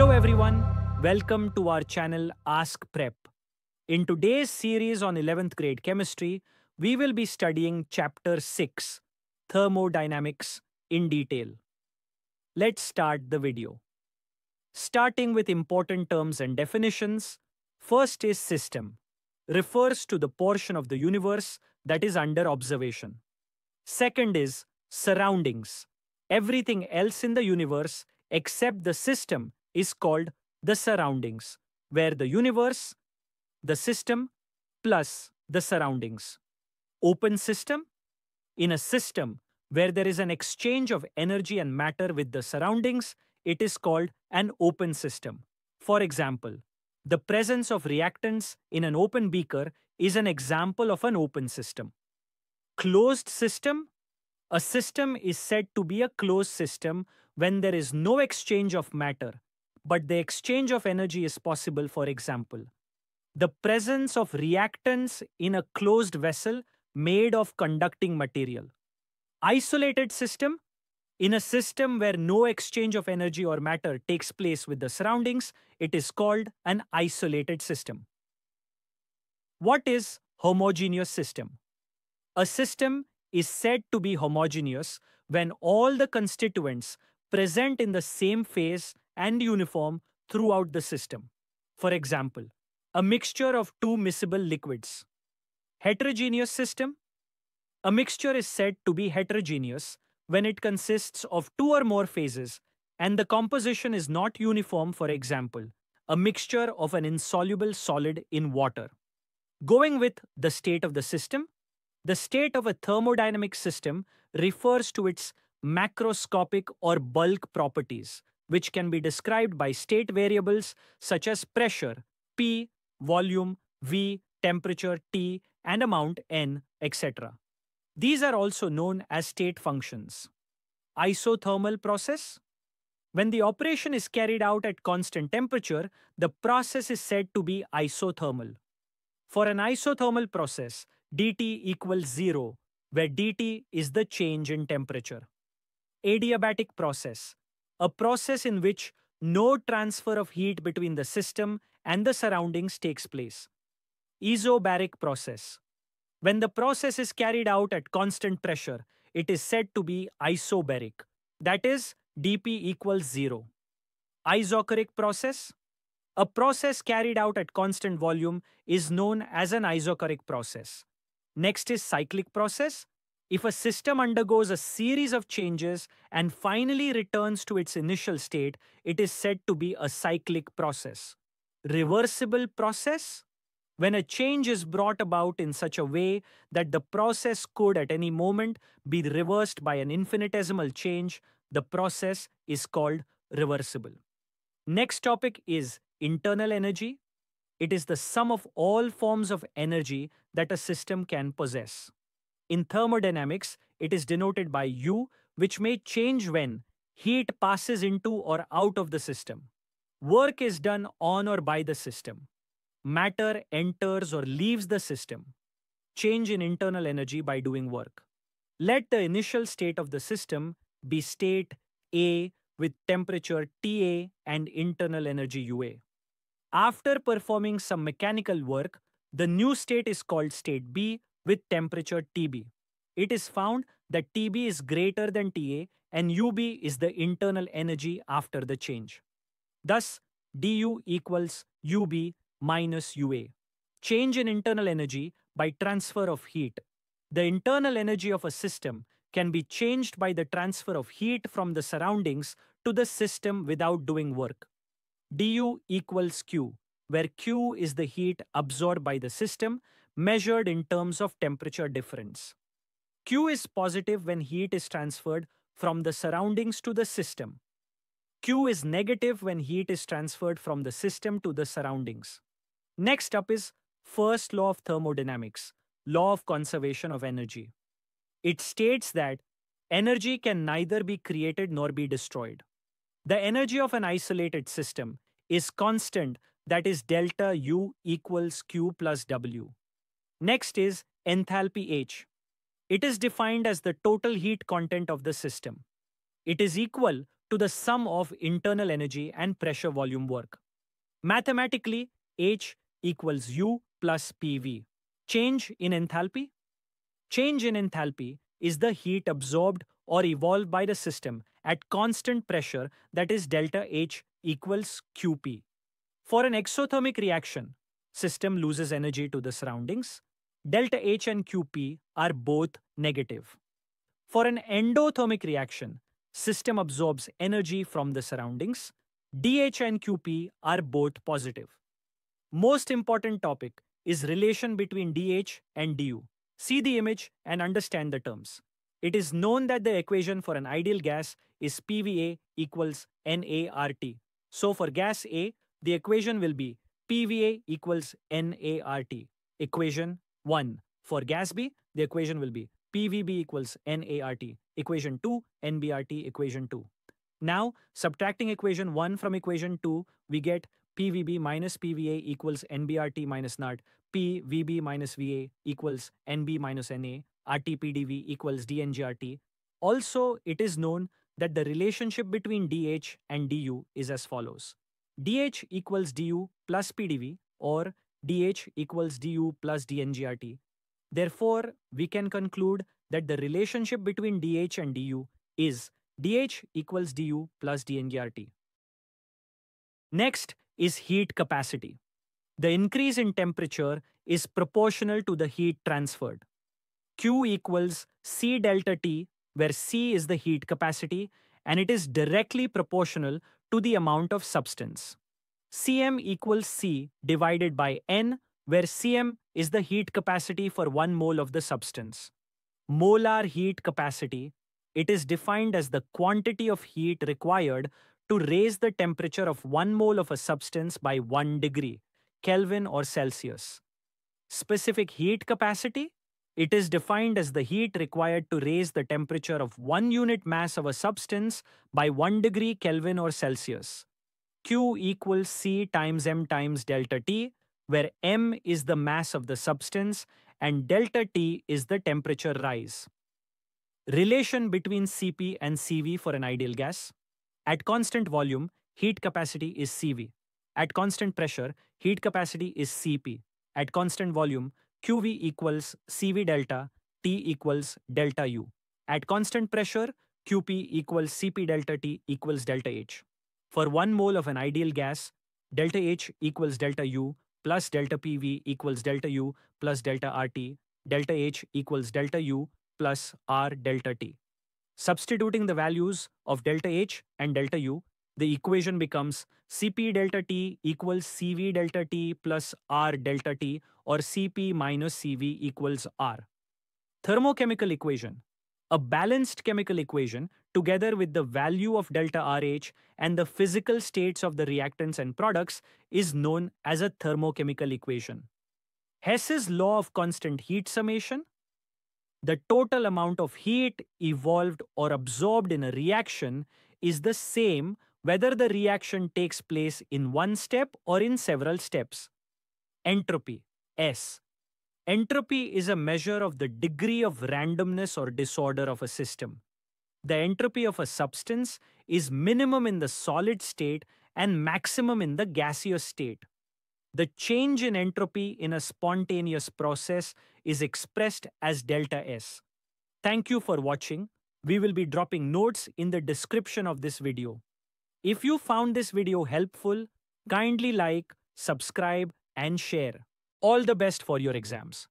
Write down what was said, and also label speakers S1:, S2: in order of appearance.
S1: Hello everyone, welcome to our channel Ask Prep. In today's series on 11th grade chemistry, we will be studying chapter 6, Thermodynamics, in detail. Let's start the video. Starting with important terms and definitions, first is system, refers to the portion of the universe that is under observation. Second is surroundings, everything else in the universe except the system is called the surroundings, where the universe, the system, plus the surroundings. Open system? In a system where there is an exchange of energy and matter with the surroundings, it is called an open system. For example, the presence of reactants in an open beaker is an example of an open system. Closed system? A system is said to be a closed system when there is no exchange of matter but the exchange of energy is possible, for example. The presence of reactants in a closed vessel made of conducting material. Isolated system, in a system where no exchange of energy or matter takes place with the surroundings, it is called an isolated system. What is homogeneous system? A system is said to be homogeneous when all the constituents present in the same face and uniform throughout the system. For example, a mixture of two miscible liquids. Heterogeneous system. A mixture is said to be heterogeneous when it consists of two or more phases and the composition is not uniform, for example, a mixture of an insoluble solid in water. Going with the state of the system, the state of a thermodynamic system refers to its macroscopic or bulk properties, which can be described by state variables such as pressure, P, volume, V, temperature, T, and amount, N, etc. These are also known as state functions. Isothermal process. When the operation is carried out at constant temperature, the process is said to be isothermal. For an isothermal process, dT equals zero, where dT is the change in temperature adiabatic process, a process in which no transfer of heat between the system and the surroundings takes place. Isobaric process. When the process is carried out at constant pressure, it is said to be isobaric. That is, dP equals zero. Isochoric process. A process carried out at constant volume is known as an isochoric process. Next is cyclic process, if a system undergoes a series of changes and finally returns to its initial state, it is said to be a cyclic process. Reversible process? When a change is brought about in such a way that the process could at any moment be reversed by an infinitesimal change, the process is called reversible. Next topic is internal energy. It is the sum of all forms of energy that a system can possess. In thermodynamics, it is denoted by U, which may change when heat passes into or out of the system. Work is done on or by the system. Matter enters or leaves the system. Change in internal energy by doing work. Let the initial state of the system be state A with temperature TA and internal energy UA. After performing some mechanical work, the new state is called state B with temperature TB. It is found that TB is greater than TA and UB is the internal energy after the change. Thus, du equals ub minus ua. Change in internal energy by transfer of heat. The internal energy of a system can be changed by the transfer of heat from the surroundings to the system without doing work. du equals q, where q is the heat absorbed by the system measured in terms of temperature difference. Q is positive when heat is transferred from the surroundings to the system. Q is negative when heat is transferred from the system to the surroundings. Next up is first law of thermodynamics, law of conservation of energy. It states that energy can neither be created nor be destroyed. The energy of an isolated system is constant that is delta U equals Q plus W. Next is enthalpy H. It is defined as the total heat content of the system. It is equal to the sum of internal energy and pressure volume work. Mathematically, H equals U plus PV. Change in enthalpy? Change in enthalpy is the heat absorbed or evolved by the system at constant pressure that is delta H equals QP. For an exothermic reaction, system loses energy to the surroundings delta H and QP are both negative. For an endothermic reaction, system absorbs energy from the surroundings. DH and QP are both positive. Most important topic is relation between DH and DU. See the image and understand the terms. It is known that the equation for an ideal gas is PVA equals NART. So for gas A, the equation will be PVA equals NART, equation 1. For B, the equation will be PVB equals NART, equation 2, NBRT, equation 2. Now, subtracting equation 1 from equation 2, we get PVB minus PVA equals NBRT minus NART, PVB minus VA equals NB minus NA, RTPDV equals DNGRT. Also, it is known that the relationship between DH and DU is as follows. DH equals DU plus PDV or dH equals du plus dNgRT. Therefore, we can conclude that the relationship between dH and du is dH equals du plus dNgRT. Next is heat capacity. The increase in temperature is proportional to the heat transferred. Q equals C delta T, where C is the heat capacity, and it is directly proportional to the amount of substance. Cm equals C divided by N, where Cm is the heat capacity for 1 mole of the substance. Molar heat capacity, it is defined as the quantity of heat required to raise the temperature of 1 mole of a substance by 1 degree, Kelvin or Celsius. Specific heat capacity, it is defined as the heat required to raise the temperature of one unit mass of a substance by 1 degree Kelvin or Celsius. Q equals C times M times delta T, where M is the mass of the substance and delta T is the temperature rise. Relation between Cp and Cv for an ideal gas. At constant volume, heat capacity is Cv. At constant pressure, heat capacity is Cp. At constant volume, Qv equals Cv delta, T equals delta U. At constant pressure, Qp equals Cp delta T equals delta H. For 1 mole of an ideal gas, delta H equals delta U plus delta PV equals delta U plus delta RT, delta H equals delta U plus R delta T. Substituting the values of delta H and delta U, the equation becomes Cp delta T equals Cv delta T plus R delta T or Cp minus Cv equals R. Thermochemical equation a balanced chemical equation together with the value of delta RH and the physical states of the reactants and products is known as a thermochemical equation. Hess's law of constant heat summation, the total amount of heat evolved or absorbed in a reaction is the same whether the reaction takes place in one step or in several steps. Entropy, S, Entropy is a measure of the degree of randomness or disorder of a system. The entropy of a substance is minimum in the solid state and maximum in the gaseous state. The change in entropy in a spontaneous process is expressed as delta S. Thank you for watching. We will be dropping notes in the description of this video. If you found this video helpful, kindly like, subscribe and share. All the best for your exams.